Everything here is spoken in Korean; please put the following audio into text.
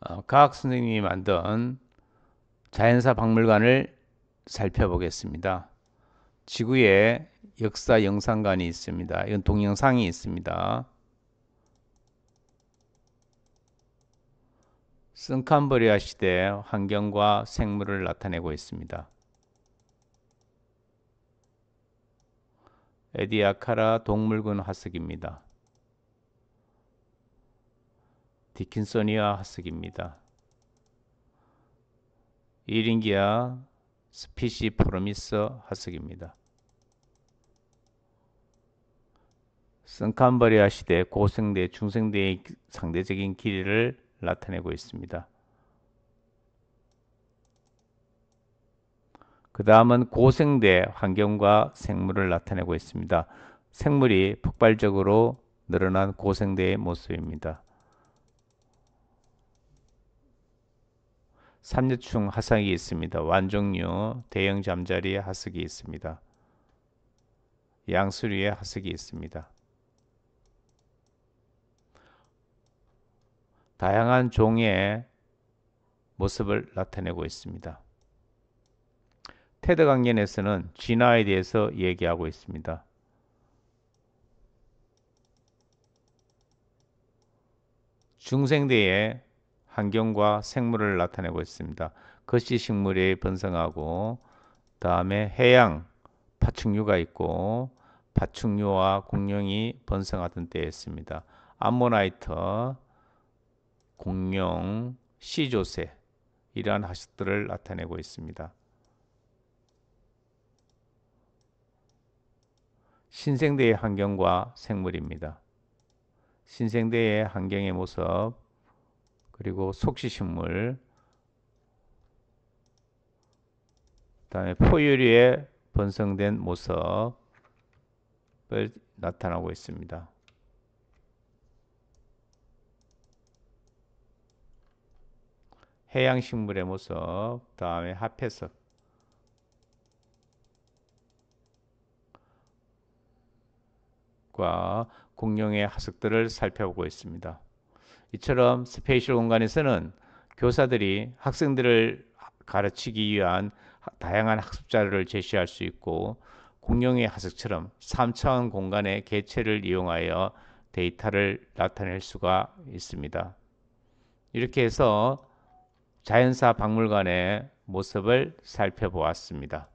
어, 과학 선생님이 만든 자연사 박물관을 살펴보겠습니다. 지구에 역사 영상관이 있습니다. 이건 동영상이 있습니다. 승캄버리아 시대 환경과 생물을 나타내고 있습니다. 에디아카라 동물군 화석입니다. 디킨소니와 하스기입니다. 1인기야 스피시 프로미서 하스기입니다. 승캄버리아 시대 고생대 중생대의 상대적인 길이를 나타내고 있습니다. 그 다음은 고생대 환경과 생물을 나타내고 있습니다. 생물이 폭발적으로 늘어난 고생대의 모습입니다. 삼류충 하상이 있습니다. 완종류, 대형 잠자리에 하석이 있습니다. 양수류에 하석이 있습니다. 다양한 종의 모습을 나타내고 있습니다. 테드 강연에서는 진화에 대해서 얘기하고 있습니다. 중생대에 환경과 생물을 나타내고 있습니다. 거시 식물이 번성하고 다음에 해양 파충류가 있고 파충류와 공룡이 번성하던 때였습니다. 암모나이터, 공룡, 시조새 이러한 화식들을 나타내고 있습니다. 신생대의 환경과 생물입니다. 신생대의 환경의 모습 그리고 속시식물 그 다음에 포유류의 번성된 모습을 나타나고 있습니다. 해양식물의 모습, 그 다음에 합해석과 공룡의 하석들을 살펴보고 있습니다. 이처럼 스페셜 이 공간에서는 교사들이 학생들을 가르치기 위한 다양한 학습 자료를 제시할 수 있고 공룡의 하석처럼 3차원 공간의 개체를 이용하여 데이터를 나타낼 수가 있습니다. 이렇게 해서 자연사 박물관의 모습을 살펴보았습니다.